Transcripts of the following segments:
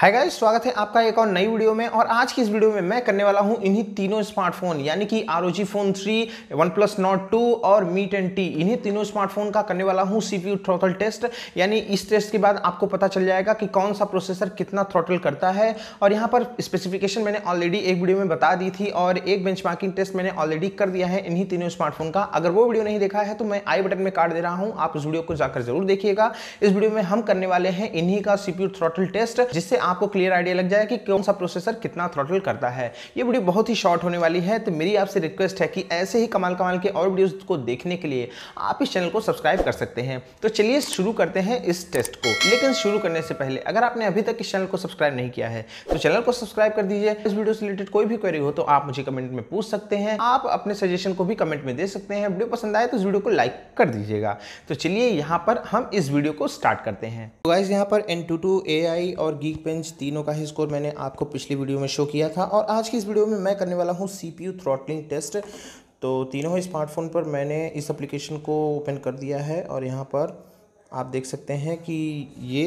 hi guys स्वागत है आपका एक और नई वीडियो में और आज की इस वीडियो में मैं करने वाला हूं इन्हीं तीनों स्मार्टफोन यानी कि R phone three OnePlus Nord two और मी टेन टी इन्हीं तीनों स्मार्टफोन का करने वाला हूं सीपीयू थ्रोटल टेस्ट यानी इस टेस्ट के बाद आपको पता चल जाएगा कि कौन सा प्रोसेसर कितना थ्रोटल करता है और यहाँ पर स्पेसिफिकेशन मैंने ऑलरेडी एक वीडियो में बता दी थी और एक बेंच टेस्ट मैंने ऑलरेडी कर दिया है इन्हीं तीनों स्मार्टफोन का अगर वो वीडियो नहीं देखा है तो मैं आई बटन में काट दे रहा हूँ आप उस वीडियो को जाकर जरूर देखिएगा इस वीडियो में हम करने वाले हैं इन्हीं का सीपीयू थ्रोटल टेस्ट जिससे आपको क्लियर आइडिया लग जाए कि कौन सा प्रोसेसर कितना थ्रॉटल करता है ये वीडियो बहुत ही शॉर्ट होने वाली है तो मेरी आपसे रिक्वेस्ट है कि ऐसे ही कमाल कमाल के और वीडियोज़ को देखने के लिए आप इस चैनल को सब्सक्राइब कर सकते हैं तो चलिए शुरू करते हैं इस टेस्ट को लेकिन शुरू करने से पहले अगर आपने अभी तक इस चैनल को सब्सक्राइब नहीं किया है तो चैनल को सब्सक्राइब कर दीजिए इस वीडियो से रिलेटेड कोई भी क्वेरी हो तो आप मुझे कमेंट में पूछ सकते हैं आप अपने सजेशन को भी कमेंट में दे सकते हैं वीडियो पसंद आए तो इस वीडियो को लाइक कर दीजिएगा तो चलिए यहाँ पर हम इस वीडियो को स्टार्ट करते हैं तो यहाँ पर एन टू और गीक पेन रेंज तीनों का ही स्कोर मैंने आपको पिछली वीडियो में शो किया था और आज की इस वीडियो में मैं करने वाला हूँ सी पी थ्रॉटलिंग टेस्ट तो तीनों ही स्मार्टफोन पर मैंने इस एप्लीकेशन को ओपन कर दिया है और यहाँ पर आप देख सकते हैं कि ये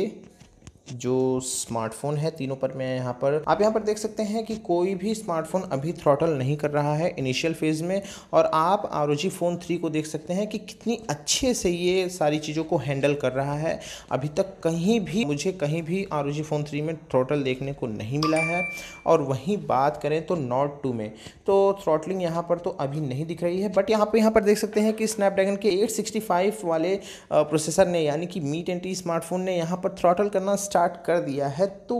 जो स्मार्टफोन है तीनों पर मैं यहाँ पर आप यहाँ पर देख सकते हैं कि कोई भी स्मार्टफोन अभी थ्रॉटल नहीं कर रहा है इनिशियल फेज़ में और आप आर फ़ोन थ्री को देख सकते हैं कि कितनी अच्छे से ये सारी चीज़ों को हैंडल कर रहा है अभी तक कहीं भी मुझे कहीं भी आर फ़ोन थ्री में थ्रॉटल देखने को नहीं मिला है और वहीं बात करें तो नॉट टू में तो थ्रॉटलिंग यहाँ पर तो अभी नहीं दिख रही है बट यहाँ पर यहाँ पर देख सकते हैं कि स्नैपड्रैगन के फाइव वाले प्रोसेसर ने यानी कि मी ट्वेंटी स्मार्टफोन ने यहाँ पर थ्रॉटल करना स्टार्ट स्टार्ट कर दिया है तो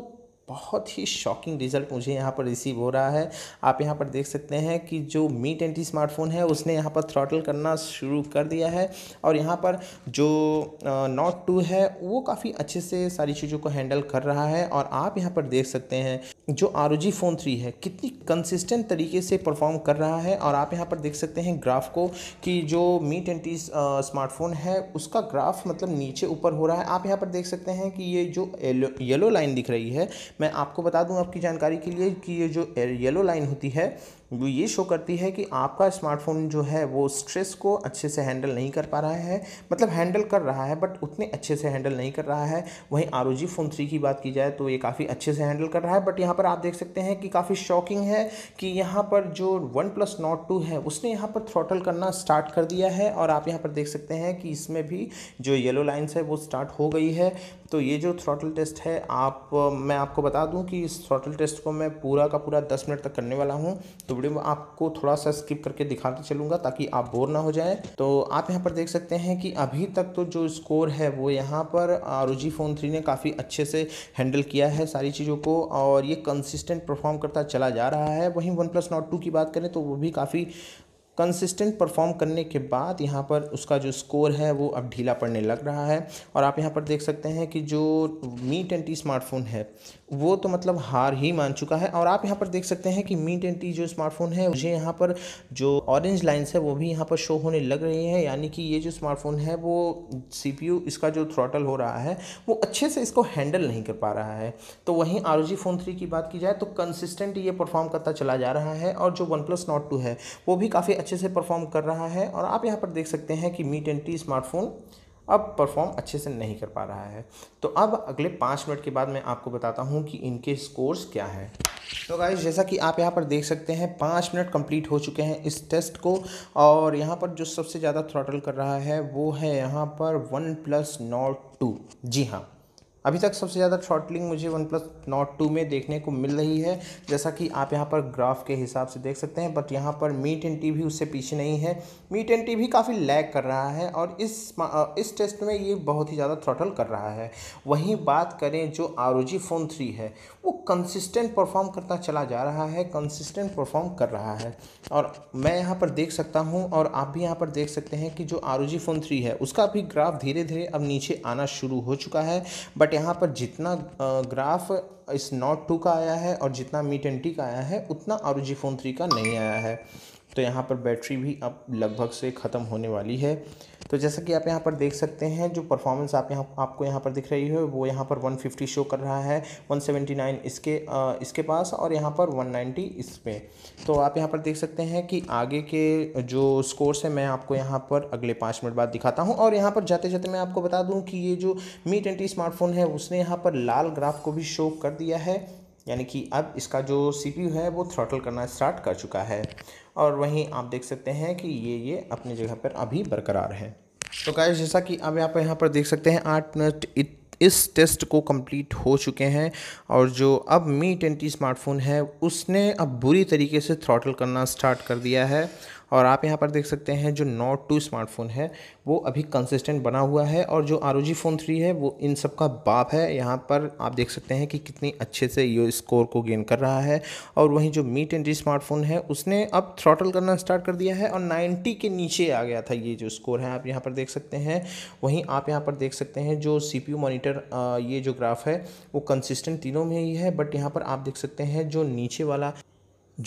बहुत ही शॉकिंग रिजल्ट मुझे यहाँ पर रिसीव हो रहा है आप यहाँ पर देख सकते हैं कि जो मी ट्वेंटी स्मार्टफोन है उसने यहाँ पर थ्रॉटल करना शुरू कर दिया है और यहाँ पर जो नॉट टू है वो काफ़ी अच्छे से सारी चीज़ों को हैंडल कर रहा है और आप यहाँ पर देख सकते हैं जो आर फ़ोन थ्री है कितनी कंसिस्टेंट तरीके से परफॉर्म कर रहा है और आप यहाँ पर देख सकते हैं ग्राफ को कि जो मी ट्वेंटी स्मार्टफोन है उसका ग्राफ मतलब नीचे ऊपर हो रहा है आप यहाँ पर देख सकते हैं कि ये जो येलो लाइन दिख रही है मैं आपको बता दूं आपकी जानकारी के लिए कि ये जो येलो लाइन होती है जो ये शो करती है कि आपका स्मार्टफोन जो है वो स्ट्रेस को अच्छे से हैंडल नहीं कर पा रहा है मतलब हैंडल कर रहा है बट उतने अच्छे से हैंडल नहीं कर रहा है वहीं R O G phone three की बात की जाए तो ये काफ़ी अच्छे से हैंडल कर रहा है बट यहाँ पर आप देख सकते हैं कि काफ़ी शॉकिंग है कि यहाँ पर जो वन प्लस नॉट टू है उसने यहाँ पर थ्रॉटल करना स्टार्ट कर दिया है और आप यहाँ पर देख सकते हैं कि इसमें भी जो येलो लाइन्स है वो स्टार्ट हो गई है तो ये जो थ्रॉटल टेस्ट है आप मैं आपको बता दूं कि इस थ्रॉटल टेस्ट को मैं पूरा का पूरा दस मिनट तक करने वाला हूँ तो वीडियो में आपको थोड़ा सा स्किप करके दिखाते चलूंगा ताकि आप बोर ना हो जाए तो आप यहाँ पर देख सकते हैं कि अभी तक तो जो स्कोर है वो यहाँ पर रोजी फ़ोन थ्री ने काफ़ी अच्छे से हैंडल किया है सारी चीज़ों को और ये कंसिस्टेंट परफॉर्म करता चला जा रहा है वहीं वन प्लस नॉट टू की बात करें तो वो भी काफ़ी कंसिस्टेंट परफॉर्म करने के बाद यहाँ पर उसका जो स्कोर है वो अब ढीला पड़ने लग रहा है और आप यहाँ पर देख सकते हैं कि जो मी ट्वेंटी स्मार्टफोन है वो तो मतलब हार ही मान चुका है और आप यहाँ पर देख सकते हैं कि मी ट्वेंटी जो स्मार्टफोन है मुझे यहाँ पर जो ऑरेंज लाइन्स है वो भी यहाँ पर शो होने लग रही है यानी कि ये जो स्मार्टफोन है वो सी इसका जो थ्रॉटल हो रहा है वो अच्छे से इसको हैंडल नहीं कर पा रहा है तो वहीं आर फ़ोन थ्री की बात की जाए तो कंसिस्टेंट ये परफॉर्म करता चला जा रहा है और जो वन प्लस नॉट टू है वो भी काफ़ी अच्छे से परफॉर्म कर रहा है और आप यहाँ पर देख सकते हैं कि मी ट्वेंटी स्मार्टफोन अब परफॉर्म अच्छे से नहीं कर पा रहा है तो अब अगले पाँच मिनट के बाद मैं आपको बताता हूँ कि इनके स्कोर्स क्या है तो गाइज जैसा कि आप यहाँ पर देख सकते हैं पाँच मिनट कंप्लीट हो चुके हैं इस टेस्ट को और यहाँ पर जो सबसे ज़्यादा थ्रॉटल कर रहा है वो है यहाँ पर वन प्लस नॉट टू जी हाँ अभी तक सबसे ज़्यादा शॉर्ट लिंक मुझे वन प्लस नॉट टू में देखने को मिल रही है जैसा कि आप यहाँ पर ग्राफ के हिसाब से देख सकते हैं बट यहाँ पर मीट एन टी भी उससे पीछे नहीं है मीट एन टी भी काफ़ी लैग कर रहा है और इस इस टेस्ट में ये बहुत ही ज़्यादा थ्रॉटल कर रहा है वहीं बात करें जो R O G phone three है वो कंसिस्टेंट परफॉर्म करता चला जा रहा है कंसिस्टेंट परफॉर्म कर रहा है और मैं यहाँ पर देख सकता हूँ और आप भी यहाँ पर देख सकते हैं कि जो R O G phone three है उसका भी ग्राफ धीरे धीरे अब नीचे आना शुरू हो चुका है बट बट यहाँ पर जितना ग्राफ इस नॉट टू का आया है और जितना मीट एंड टी का आया है उतना आर जी फोन थ्री का नहीं आया है तो यहाँ पर बैटरी भी अब लगभग से ख़त्म होने वाली है तो जैसा कि आप यहाँ पर देख सकते हैं जो परफॉर्मेंस आप यहाँ आपको यहाँ पर दिख रही है वो यहाँ पर 150 शो कर रहा है 179 इसके आ, इसके पास और यहाँ पर 190 इस पर तो आप यहाँ पर देख सकते हैं कि आगे के जो स्कोर्स है मैं आपको यहाँ पर अगले पाँच मिनट बाद दिखाता हूँ और यहाँ पर जाते जाते मैं आपको बता दूँ कि ये जो मी ट्वेंटी स्मार्टफोन है उसने यहाँ पर लाल ग्राफ को भी शो कर दिया है यानी कि अब इसका जो सी है वो थ्रॉटल करना स्टार्ट कर चुका है और वहीं आप देख सकते हैं कि ये ये अपनी जगह पर अभी बरकरार है तो गाइस जैसा कि अब आप यहाँ पर देख सकते हैं आठ मिनट इस टेस्ट को कंप्लीट हो चुके हैं और जो अब मी ट्वेंटी स्मार्टफोन है उसने अब बुरी तरीके से थ्रॉटल करना स्टार्ट कर दिया है और आप यहाँ पर देख सकते हैं जो नोट टू स्मार्टफोन है वो अभी कंसिस्टेंट बना हुआ है और जो आर फ़ोन थ्री है वो इन सब का बाप है यहाँ पर आप देख सकते हैं कि कितनी अच्छे से ये स्कोर को गेन कर रहा है और वहीं जो मीट एंड स्मार्टफोन है उसने अब थ्रॉटल करना स्टार्ट कर दिया है और 90 के नीचे आ गया था ये जो स्कोर है आप यहाँ पर देख सकते हैं वहीं आप यहाँ पर देख सकते हैं जो सी पी ये जो ग्राफ है वो कंसिस्टेंट तीनों में ही है बट यहाँ पर आप देख सकते हैं जो नीचे वाला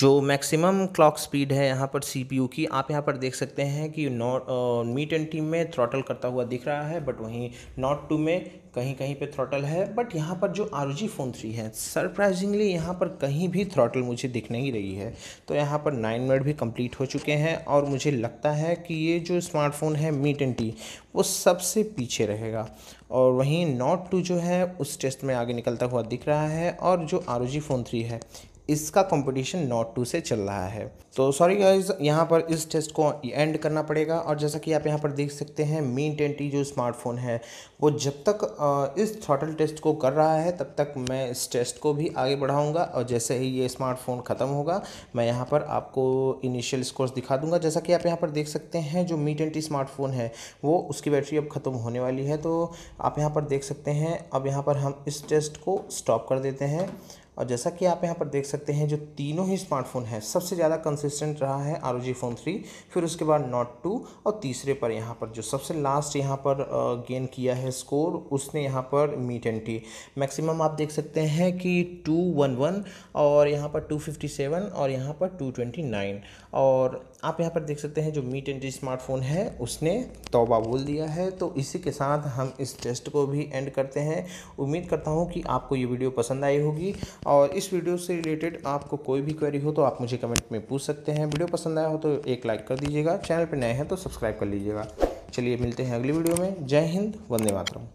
जो मैक्सिमम क्लॉक स्पीड है यहाँ पर सीपीयू की आप यहाँ पर देख सकते हैं कि नॉट मीट एंड टीम में थ्रॉटल करता हुआ दिख रहा है बट वहीं नॉट टू में कहीं कहीं पे थ्रॉटल है बट यहाँ पर जो आर जी फोन थ्री है सरप्राइजिंगली यहाँ पर कहीं भी थ्रॉटल मुझे दिख नहीं रही है तो यहाँ पर नाइन मिनट भी कंप्लीट हो चुके हैं और मुझे लगता है कि ये जो स्मार्टफोन है मीट एंड टी वो सबसे पीछे रहेगा और वहीं नॉट टू जो है उस टेस्ट में आगे निकलता हुआ दिख रहा है और जो आर जी फोन थ्री है इसका कंपटीशन नॉट टू से चल रहा है तो सॉरी गाइस यहाँ पर इस टेस्ट को एंड करना पड़ेगा और जैसा कि आप यहाँ पर देख सकते हैं मीन टेंटी जो स्मार्टफोन है वो जब तक इस थ्रॉटल टेस्ट को कर रहा है तब तक मैं इस टेस्ट को भी आगे बढ़ाऊँगा और जैसे ही ये स्मार्टफोन ख़त्म होगा मैं यहाँ पर आपको इनिशियल स्कोर्स दिखा दूँगा जैसा कि आप यहाँ पर देख सकते हैं जो मी टेंटी स्मार्टफोन है वो उसकी बैटरी अब ख़त्म होने वाली है तो आप यहाँ पर देख सकते हैं अब यहाँ पर हम इस टेस्ट को स्टॉप कर देते हैं और जैसा कि आप यहाँ पर देख सकते हैं जो तीनों ही स्मार्टफोन हैं सबसे ज़्यादा कंसिस्टेंट रहा है आर फ़ोन थ्री फिर उसके बाद नोट टू और तीसरे पर यहाँ पर जो सबसे लास्ट यहाँ पर गेन किया है स्कोर उसने यहाँ पर मी ट्वेंटी मैक्सिमम आप देख सकते हैं कि टू वन वन और यहाँ पर टू फिफ्टी सेवन और यहाँ पर टू ट्वेंटी नाइन और आप यहाँ पर देख सकते हैं जो मीट एंड स्मार्टफोन है उसने तौबा बोल दिया है तो इसी के साथ हम इस टेस्ट को भी एंड करते हैं उम्मीद करता हूँ कि आपको ये वीडियो पसंद आई होगी और इस वीडियो से रिलेटेड आपको कोई भी क्वेरी हो तो आप मुझे कमेंट में पूछ सकते हैं वीडियो पसंद आया हो तो एक लाइक कर दीजिएगा चैनल पर नए हैं तो सब्सक्राइब कर लीजिएगा चलिए मिलते हैं अगली वीडियो में जय हिंद वंदे मातरम